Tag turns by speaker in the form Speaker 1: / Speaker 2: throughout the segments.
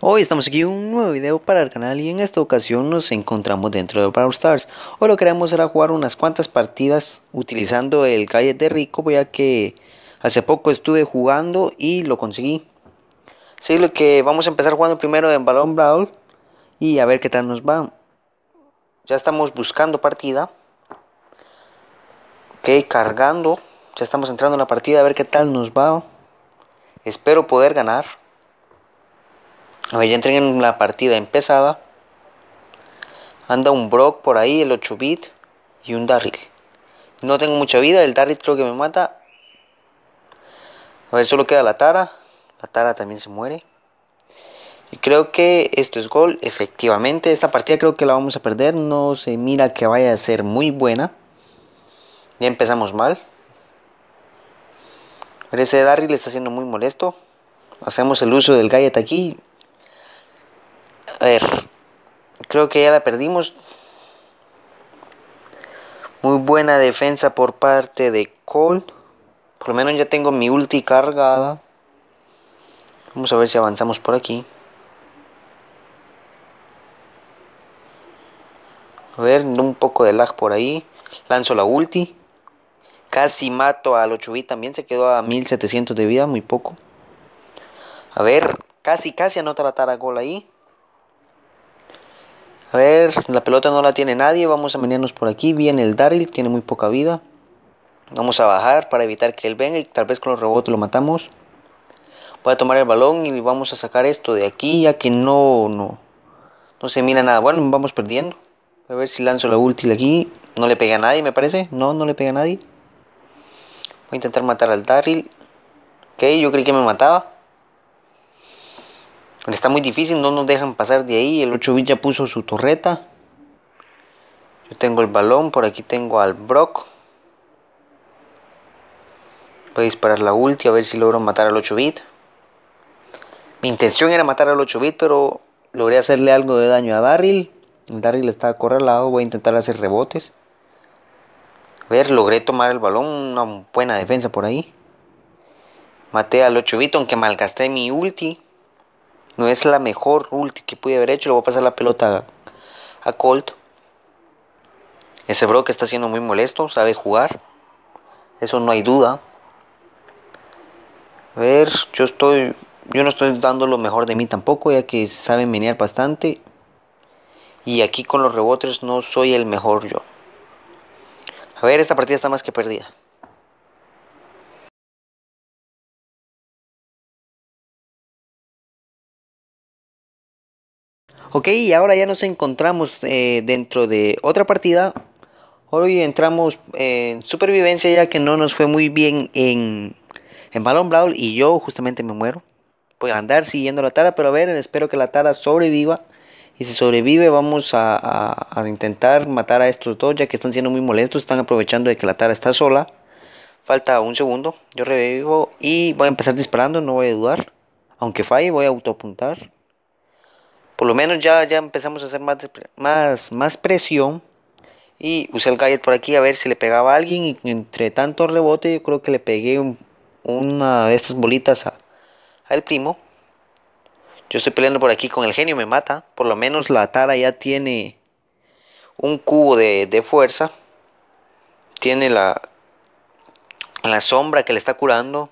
Speaker 1: Hoy estamos aquí un nuevo video para el canal y en esta ocasión nos encontramos dentro de Brawl Stars. Hoy lo que queremos será jugar unas cuantas partidas utilizando el calle de Rico ya que hace poco estuve jugando y lo conseguí. Así lo que vamos a empezar jugando primero en Balón Brawl y a ver qué tal nos va. Ya estamos buscando partida. Ok, cargando. Ya estamos entrando en la partida a ver qué tal nos va. Espero poder ganar. A ver, ya en la partida empezada. Anda un Brock por ahí, el 8 bit y un Darryl. No tengo mucha vida, el Darryl creo que me mata. A ver, solo queda la Tara. La Tara también se muere. Y creo que esto es gol, efectivamente. Esta partida creo que la vamos a perder. No se mira que vaya a ser muy buena. Ya empezamos mal. Ese Darryl está siendo muy molesto. Hacemos el uso del gallet aquí. A ver. Creo que ya la perdimos. Muy buena defensa por parte de Cole. Por lo menos ya tengo mi ulti cargada. Vamos a ver si avanzamos por aquí. A ver, un poco de lag por ahí. Lanzo la ulti. Casi mato al 8B también. Se quedó a 1700 de vida, muy poco. A ver, casi, casi tratar a gol ahí. A ver, la pelota no la tiene nadie. Vamos a menearnos por aquí. Viene el Daryl, tiene muy poca vida. Vamos a bajar para evitar que él venga y tal vez con los robots lo matamos. Voy a tomar el balón y vamos a sacar esto de aquí ya que no, no, no se mira nada. Bueno, vamos perdiendo. A ver si lanzo la última aquí. No le pega a nadie, me parece. No, no le pega a nadie. Voy a intentar matar al Darryl. Ok, yo creí que me mataba está muy difícil, no nos dejan pasar de ahí. El 8 bit ya puso su torreta. Yo tengo el balón, por aquí tengo al Brock. Voy a disparar la ulti a ver si logro matar al 8 bit. Mi intención era matar al 8 bit, pero logré hacerle algo de daño a Darryl. Darryl está acorralado, voy a intentar hacer rebotes. A ver, logré tomar el balón, una buena defensa por ahí. Maté al 8 bit, aunque malgasté mi ulti. No es la mejor ulti que pude haber hecho. Le voy a pasar la pelota a, Colt. Ese bro que está siendo muy molesto, sabe jugar. Eso no hay duda. A ver, yo estoy. Yo no estoy dando lo mejor de mí tampoco, ya que saben menear bastante. Y aquí con los rebotes no soy el mejor yo. A ver, esta partida está más que perdida. Ok, y ahora ya nos encontramos eh, dentro de otra partida. Hoy entramos eh, en supervivencia ya que no nos fue muy bien en, en Balón Brawl y yo justamente me muero. Voy a andar siguiendo la tara, pero a ver, espero que la tara sobreviva. Y si sobrevive, vamos a, a, intentar matar a estos dos, ya que están siendo muy molestos. Están aprovechando de que la tara está sola. Falta un segundo. Yo revivo y voy a empezar disparando, no voy a dudar. Aunque falle, voy a autoapuntar por lo menos ya, empezamos a hacer más, más, más presión. Y usé el gadget por aquí a ver si le pegaba a alguien. Y entre tanto rebote, yo creo que le pegué una de estas bolitas a, al primo. Yo estoy peleando por aquí con el genio, me mata. Por lo menos la tara ya tiene un cubo de, fuerza. Tiene la, la sombra que le está curando.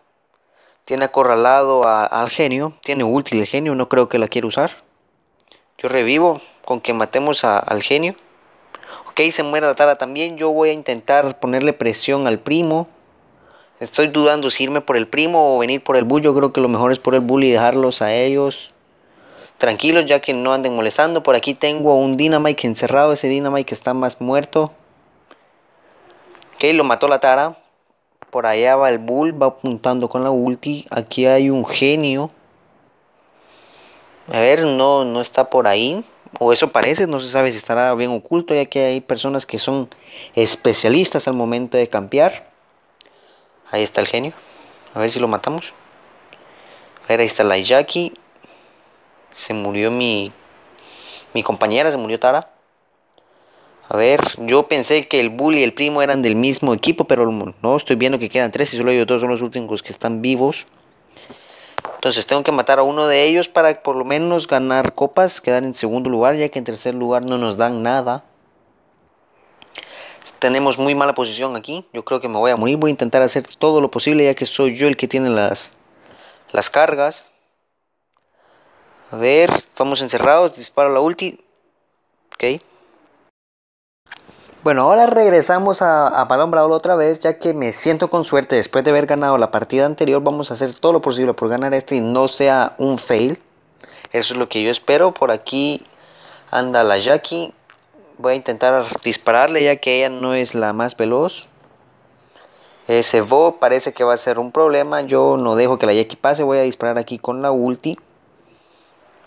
Speaker 1: Tiene acorralado al genio. Tiene útil el genio, no creo que la quiera usar revivo con que matemos al genio. Ok, se muere la tara también, yo voy a intentar ponerle presión al primo. Estoy dudando si irme por el primo o venir por el bull. Yo creo que lo mejor es por el bull y dejarlos a ellos tranquilos ya que no anden molestando. Por aquí tengo un Dynamite encerrado. Ese Dynamite que está más muerto. Ok, lo mató la tara. Por allá va el Bull, va apuntando con la ulti. Aquí hay un genio. A ver, no, no está por ahí. O eso parece, no se sabe si estará bien oculto, ya que hay personas que son especialistas al momento de campear. Ahí está el genio. A ver si lo matamos. A ver, ahí está la Jackie. Se murió mi, mi compañera, se murió Tara. A ver, yo pensé que el bully y el Primo eran del mismo equipo, pero no, estoy viendo que quedan tres y solo ellos dos son los últimos que están vivos. Entonces tengo que matar a uno de ellos para por lo menos ganar copas, quedar en segundo lugar, ya que en tercer lugar no nos dan nada. Tenemos muy mala posición aquí. Yo creo que me voy a morir. Voy a intentar hacer todo lo posible, ya que soy yo el que tiene las, cargas. A ver, estamos encerrados. Disparo la ulti. Ok. Bueno, ahora regresamos a, Palombrado otra vez, ya que me siento con suerte después de haber ganado la partida anterior. Vamos a hacer todo lo posible por ganar este y no sea un fail. Eso es lo que yo espero. Por aquí anda la Jackie. Voy a intentar dispararle ya que ella no es la más veloz. Ese Bo parece que va a ser un problema. Yo no dejo que la Jackie pase. Voy a disparar aquí con la ulti.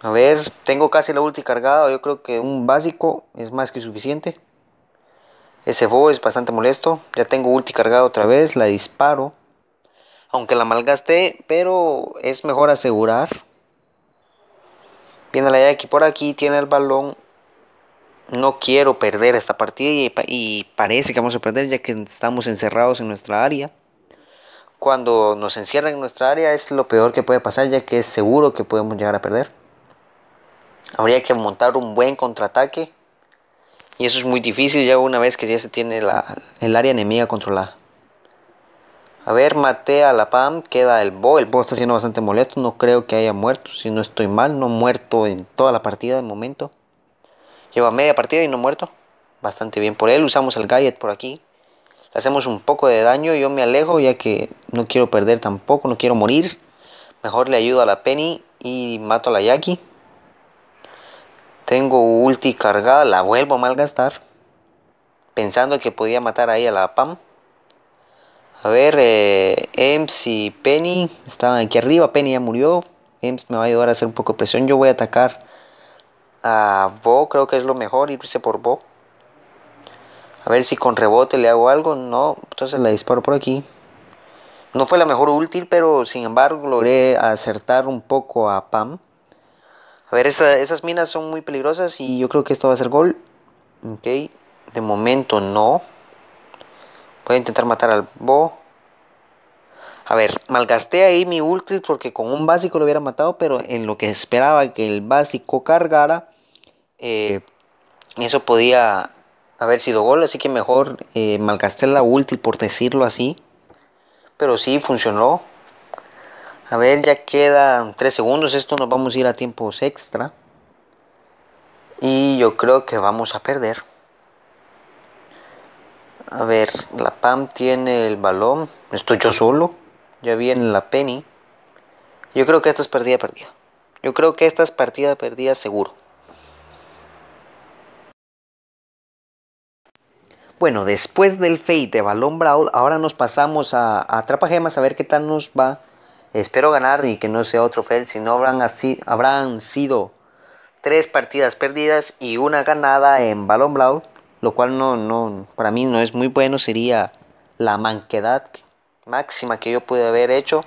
Speaker 1: A ver, tengo casi la ulti cargada. Yo creo que un básico es más que suficiente. Ese bow es bastante molesto. Ya tengo ulti cargado otra vez. La disparo. Aunque la malgasté. Pero es mejor asegurar. Viene la aquí por aquí. Tiene el balón. No quiero perder esta partida. y parece que vamos a perder. Ya que estamos encerrados en nuestra área. Cuando nos encierran en nuestra área. Es lo peor que puede pasar. Ya que es seguro que podemos llegar a perder. Habría que montar un buen contraataque y eso es muy difícil ya una vez que ya se tiene el área enemiga controlada. A ver, maté a la PAM, queda el Bo. El Bo está siendo bastante molesto, no creo que haya muerto, si no estoy mal. No muerto en toda la partida de momento. Lleva media partida y no muerto. Bastante bien por él. Usamos el gadget por aquí. Le hacemos un poco de daño. Yo me alejo ya que no quiero perder tampoco, no quiero morir. Mejor le ayudo a la Penny y mato a la Jackie. Tengo ulti cargada, la vuelvo a malgastar. Pensando que podía matar ahí a la PAM. A ver, eh, Ems y Penny estaban aquí arriba. Penny ya murió. Ems me va a ayudar a hacer un poco de presión. Yo voy a atacar a Bo. Creo que es lo mejor irse por Bo. A ver si con rebote le hago algo. No, entonces la disparo por aquí. No fue la mejor útil, pero sin embargo logré acertar un poco a Pam. A ver, esas minas son muy peligrosas y yo creo que esto va a ser gol. Ok, de momento no. Voy a intentar matar al Bo. A ver, malgasté ahí mi ulti porque con un básico lo hubiera matado, pero en lo que esperaba que el básico cargara, eh, eso podía haber sido gol, así que mejor eh, malgasté la ulti por decirlo así. Pero sí, funcionó. A ver, ya quedan 3 segundos. Esto nos vamos a ir a tiempos extra. Y yo creo que vamos a perder. A ver, la Pam tiene el balón. Estoy yo solo. Ya viene la Penny. Yo creo que esta es perdida perdida. Yo creo que esta es partida perdida seguro. Bueno, después del fade de balón Brawl, ahora nos pasamos a, a Gemas a ver qué tal nos va Espero ganar y que no sea otro fail, No habrán, habrán sido tres partidas perdidas y una ganada en balón blau, lo cual no, no, para mí no es muy bueno, sería la manquedad máxima que yo pude haber hecho,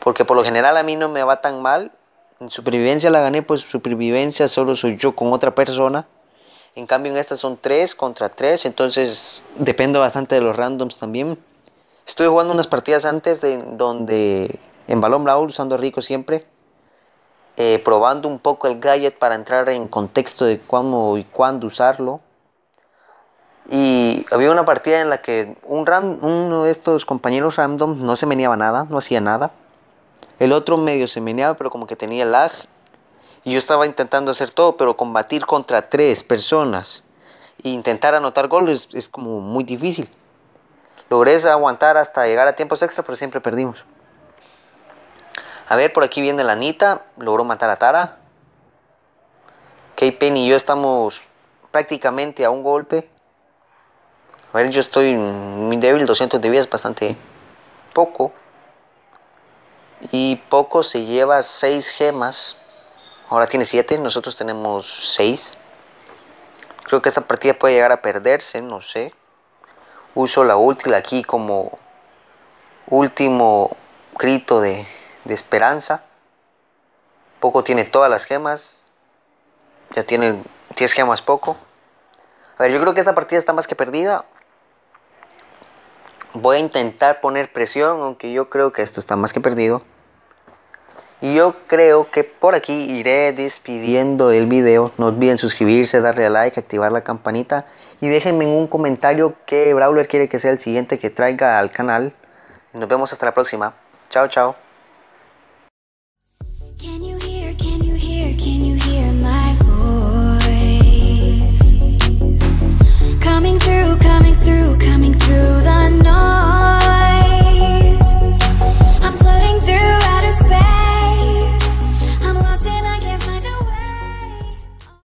Speaker 1: porque por lo general a mí no me va tan mal, en supervivencia la gané, pues supervivencia solo soy yo con otra persona, en cambio en estas son tres contra tres, entonces dependo bastante de los randoms también. Estuve jugando unas partidas antes de, donde en balón bravo, usando rico siempre, eh, probando un poco el gadget para entrar en contexto de cómo y cuándo usarlo. Y había una partida en la que un uno de estos compañeros random no se meneaba nada, no hacía nada. El otro medio se meneaba, pero como que tenía lag. Y yo estaba intentando hacer todo, pero combatir contra tres personas e intentar anotar goles es como muy difícil. Logré aguantar hasta llegar a tiempos extra, pero siempre perdimos. A ver, por aquí viene la Anita. Logró matar a Tara. k Pen y yo estamos prácticamente a un golpe. A ver, yo estoy muy débil. 200 de vida es bastante poco. Y poco se lleva 6 gemas. Ahora tiene 7. Nosotros tenemos 6. Creo que esta partida puede llegar a perderse. No sé uso la última aquí como último grito de, de esperanza. Poco tiene todas las gemas. Ya tiene 10 gemas poco. A ver, yo creo que esta partida está más que perdida. Voy a intentar poner presión, aunque yo creo que esto está más que perdido. Y yo creo que por aquí iré despidiendo el video. No olviden suscribirse, darle a like, activar la campanita y déjenme en un comentario qué Brawler quiere que sea el siguiente que traiga al canal. Nos vemos hasta la próxima. Chao, chao.